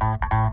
Thank you.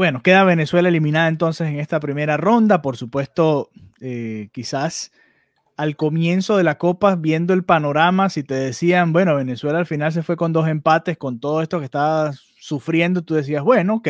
bueno, queda Venezuela eliminada entonces en esta primera ronda. Por supuesto, eh, quizás al comienzo de la Copa, viendo el panorama, si te decían, bueno, Venezuela al final se fue con dos empates, con todo esto que estaba sufriendo, tú decías, bueno, ok,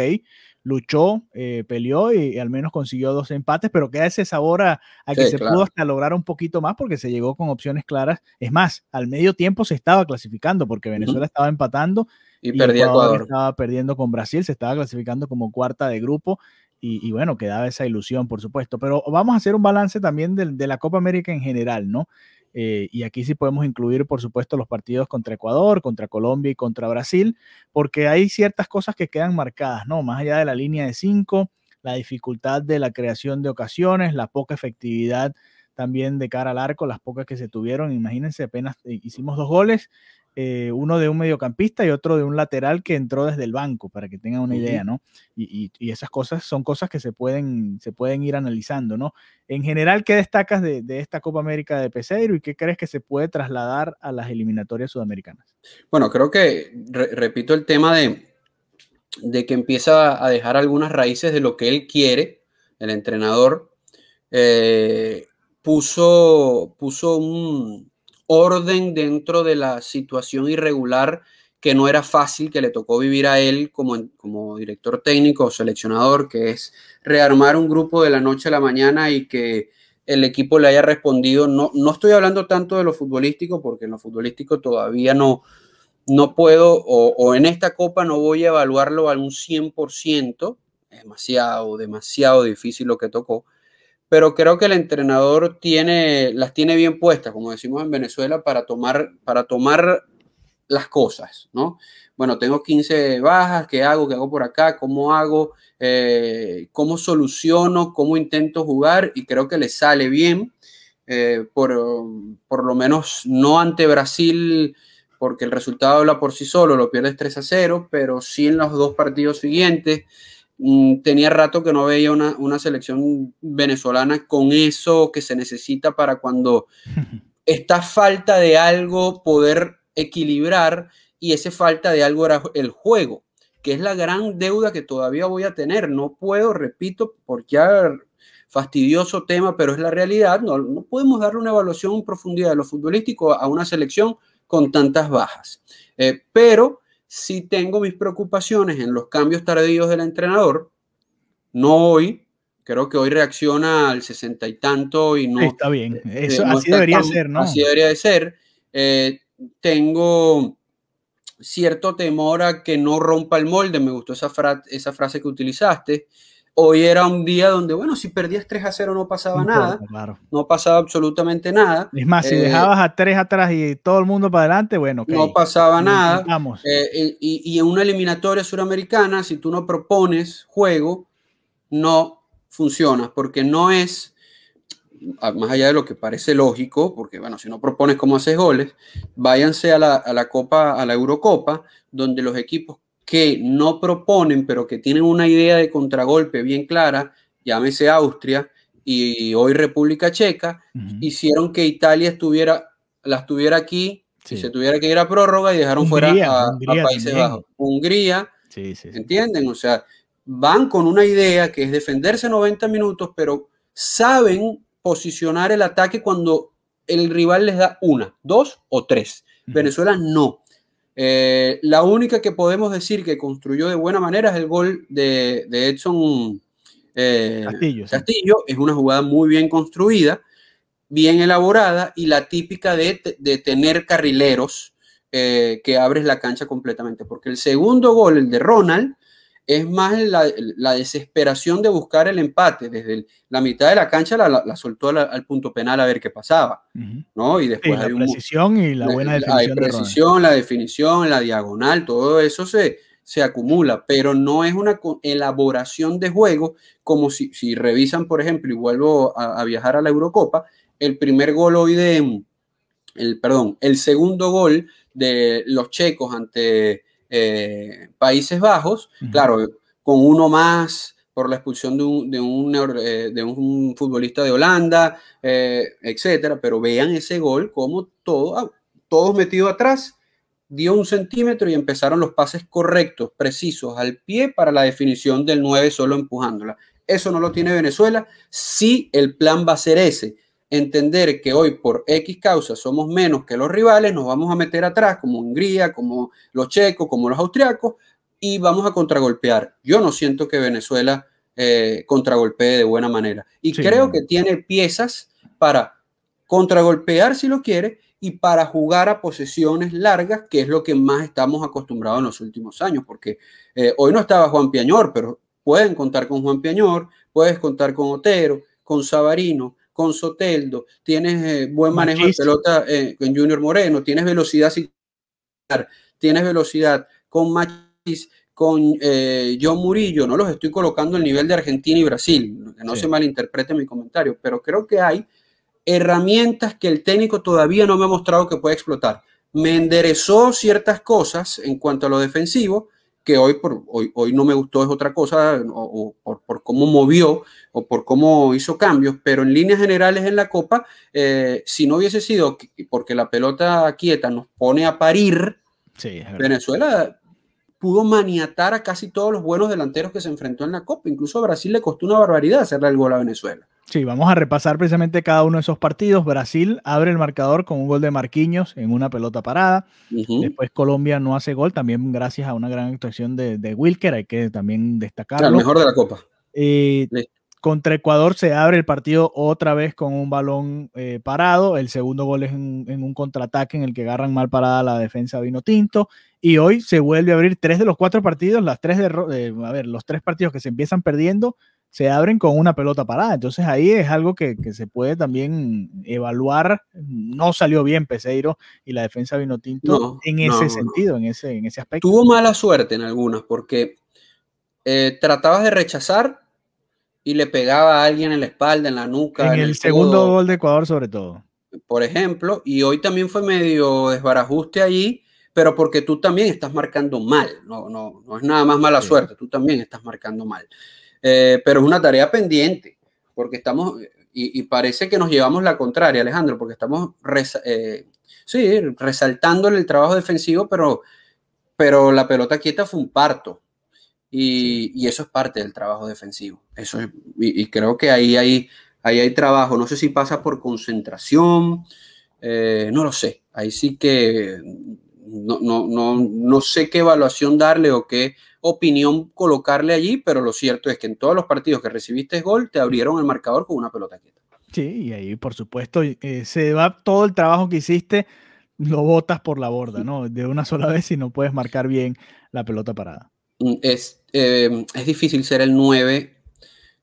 luchó, eh, peleó y, al menos consiguió dos empates, pero queda ese sabor a, que se pudo hasta lograr un poquito más porque se llegó con opciones claras. Es más, al medio tiempo se estaba clasificando porque Venezuela estaba empatando y, perdía Ecuador, Estaba perdiendo con Brasil, se estaba clasificando como cuarta de grupo. Y, bueno, quedaba esa ilusión, por supuesto. Pero vamos a hacer un balance también de, la Copa América en general, ¿no? Eh, y aquí sí podemos incluir, por supuesto, los partidos contra Ecuador, contra Colombia y contra Brasil, porque hay ciertas cosas que quedan marcadas, ¿no? Más allá de la línea de cinco, la dificultad de la creación de ocasiones, la poca efectividad también de cara al arco, las pocas que se tuvieron, imagínense, apenas eh, hicimos dos goles eh, uno de un mediocampista y otro de un lateral que entró desde el banco, para que tengan una idea, ¿no? Y, esas cosas son cosas que se pueden, se pueden ir analizando, ¿no? En general, ¿qué destacas de, esta Copa América de Peseiro y qué crees que se puede trasladar a las eliminatorias sudamericanas? Bueno, creo que, repito, el tema de, de que empieza a dejar algunas raíces de lo que él quiere, el entrenador, eh, puso, puso un orden dentro de la situación irregular que no era fácil, que le tocó vivir a él como, como director técnico o seleccionador, que es rearmar un grupo de la noche a la mañana y que el equipo le haya respondido. No, no estoy hablando tanto de lo futbolístico, porque en lo futbolístico todavía no, no puedo, o, en esta copa no voy a evaluarlo al un 100%, es demasiado, demasiado difícil lo que tocó pero creo que el entrenador tiene, las tiene bien puestas, como decimos en Venezuela, para tomar, para tomar las cosas, ¿no? Bueno, tengo 15 bajas, ¿qué hago? ¿Qué hago por acá? ¿Cómo hago? Eh, ¿Cómo soluciono? ¿Cómo intento jugar? Y creo que le sale bien, eh, por, por lo menos no ante Brasil, porque el resultado habla por sí solo, lo pierdes 3 a 0, pero sí en los dos partidos siguientes. Mm, tenía rato que no veía una, una, selección venezolana con eso que se necesita para cuando está falta de algo poder equilibrar y esa falta de algo era el juego, que es la gran deuda que todavía voy a tener. No puedo, repito, porque ya fastidioso tema, pero es la realidad, no, no podemos darle una evaluación en profundidad de lo futbolístico a una selección con tantas bajas. Eh, pero si tengo mis preocupaciones en los cambios tardíos del entrenador. No hoy, creo que hoy reacciona al sesenta y tanto y no. Está bien, eh, eso así debería ser, ¿no? Así debería de ser. Eh, tengo cierto temor a que no rompa el molde, me gustó esa, esa frase que utilizaste. Hoy era un día donde, bueno, si perdías 3 a 0 no pasaba nada, no pasaba absolutamente nada. Es más, si eh, dejabas a 3 atrás y todo el mundo para adelante, bueno, no pasaba nada. Eh, y, en una eliminatoria suramericana, si tú no propones juego, no funciona, porque no es, más allá de lo que parece lógico, porque bueno, si no propones cómo haces goles, váyanse a la Copa, a la Eurocopa, donde los equipos que no proponen, pero que tienen una idea de contragolpe bien clara, llámese Austria y hoy República Checa, hicieron que Italia estuviera, la estuviera aquí, si se tuviera que ir a prórroga y dejaron fuera a, Países Bajos. Hungría, se ¿entienden? O sea, van con una idea que es defenderse 90 minutos, pero saben posicionar el ataque cuando el rival les da una, dos o tres. Venezuela no. Eh, la única que podemos decir que construyó de buena manera es el gol de, Edson eh, Castillo, Es una jugada muy bien construida, bien elaborada y la típica de, tener carrileros eh, que abres la cancha completamente. Porque el segundo gol, el de Ronald, es más la, la, desesperación de buscar el empate. Desde la mitad de la cancha la, soltó al, punto penal a ver qué pasaba, ¿no? Y después hay la precisión y la eh, buena definición. La precisión, la definición, la diagonal, todo eso se, se acumula, pero no es una elaboración de juego como si, revisan, por ejemplo, y vuelvo a, viajar a la Eurocopa, el primer gol hoy de, el, perdón, el segundo gol de los checos ante eh, Países Bajos, claro, con uno más por la expulsión de un, de un, eh, futbolista de Holanda, eh, etcétera, pero vean ese gol como todo, ah, todos metidos atrás, dio un centímetro y empezaron los pases correctos, precisos, al pie para la definición del 9 solo empujándola. Eso no lo tiene Venezuela, si el plan va a ser ese, entender que hoy por X causa somos menos que los rivales, nos vamos a meter atrás como Hungría, como los checos, como los austriacos y vamos a contragolpear. Yo no siento que Venezuela eh, contragolpee de buena manera y creo que tiene piezas para contragolpear si lo quiere y para jugar a posesiones largas, que es lo que más estamos acostumbrados en los últimos años, porque eh, hoy no estaba Juan Piañor, pero pueden contar con Juan Piañor, puedes contar con Otero, con Sabarino, con Soteldo, tienes eh, buen manejo de pelota eh, con Junior Moreno, tienes velocidad tienes velocidad con Machis, con eh, John Murillo, no los estoy colocando al nivel de Argentina y Brasil, que no se malinterprete mi comentario, pero creo que hay herramientas que el técnico todavía no me ha mostrado que puede explotar. Me enderezó ciertas cosas en cuanto a lo defensivo, que hoy, por, hoy, hoy no me gustó es otra cosa, o, por, cómo movió o por cómo hizo cambios, pero en líneas generales en la Copa, eh, si no hubiese sido porque la pelota quieta nos pone a parir, Venezuela pudo maniatar a casi todos los buenos delanteros que se enfrentó en la Copa. Incluso a Brasil le costó una barbaridad hacerle el gol a Venezuela. Sí, vamos a repasar precisamente cada uno de esos partidos. Brasil abre el marcador con un gol de Marquinhos en una pelota parada. Después Colombia no hace gol, también gracias a una gran actuación de, Wilker, hay que también destacarlo. El mejor de la Copa. Eh, contra Ecuador se abre el partido otra vez con un balón eh, parado. El segundo gol es en, un contraataque en el que agarran mal parada la defensa Vino Tinto. Y hoy se vuelve a abrir tres de los cuatro partidos, las tres de, eh, a ver, los tres partidos que se empiezan perdiendo se abren con una pelota parada. Entonces ahí es algo que, se puede también evaluar. No salió bien Peseiro y la defensa vino tinto en ese sentido, en ese, en ese aspecto. Tuvo mala suerte en algunas porque eh, tratabas de rechazar y le pegaba a alguien en la espalda, en la nuca. En, el, segundo gol de Ecuador sobre todo. Por ejemplo, y hoy también fue medio desbarajuste allí pero porque tú también estás marcando mal. No, no, no es nada más mala suerte, tú también estás marcando mal. Eh, pero es una tarea pendiente, porque estamos, y, parece que nos llevamos la contraria, Alejandro, porque estamos eh, sí, resaltando el trabajo defensivo, pero, pero la pelota quieta fue un parto. Y, y eso es parte del trabajo defensivo. Eso y, creo que ahí hay, ahí hay trabajo. No sé si pasa por concentración, eh, no lo sé. Ahí sí que no, no, no, no sé qué evaluación darle o qué opinión colocarle allí, pero lo cierto es que en todos los partidos que recibiste gol, te abrieron el marcador con una pelota quieta. Sí, y ahí por supuesto eh, se va todo el trabajo que hiciste, lo botas por la borda, ¿no? De una sola vez y no puedes marcar bien la pelota parada. Mm, es, em, es difícil ser el 9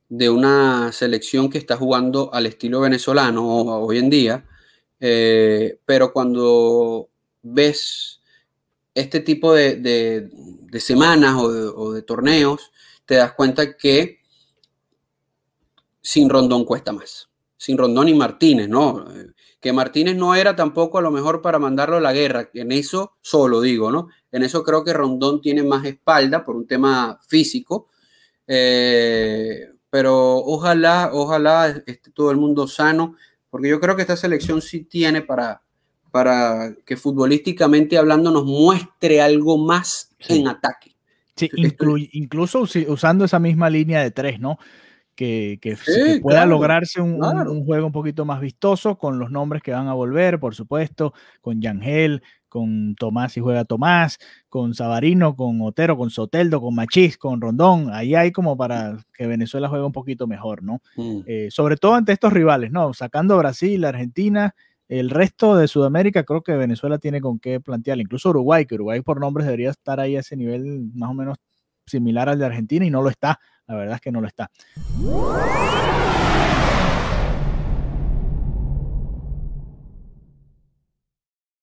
de una selección que está jugando al estilo venezolano hoy en día, eh, pero cuando ves este tipo de, semanas o de, torneos, te das cuenta que sin Rondón cuesta más. Sin Rondón y Martínez, ¿no? Eh, que Martínez no era tampoco a lo mejor para mandarlo a la guerra, en eso solo digo, ¿no? En eso creo que Rondón tiene más espalda por un tema físico, eh, pero ojalá, ojalá esté todo el mundo sano, porque yo creo que esta selección sí tiene para, para que futbolísticamente hablando nos muestre algo más en ataque. Sí, incluso usando esa misma línea de tres, ¿no? Que, pueda lograrse un, juego un poquito más vistoso con los nombres que van a volver, por supuesto, con Yangel, con Tomás y juega Tomás, con Sabarino, con Otero, con Soteldo, con Machís, con Rondón. Ahí hay como para que Venezuela juegue un poquito mejor, ¿no? Mm. Eh, sobre todo ante estos rivales, ¿no? Sacando Brasil, Argentina, el resto de Sudamérica creo que Venezuela tiene con qué plantear, incluso Uruguay, que Uruguay por nombre debería estar ahí a ese nivel más o menos similar al de Argentina y no lo está, la verdad es que no lo está.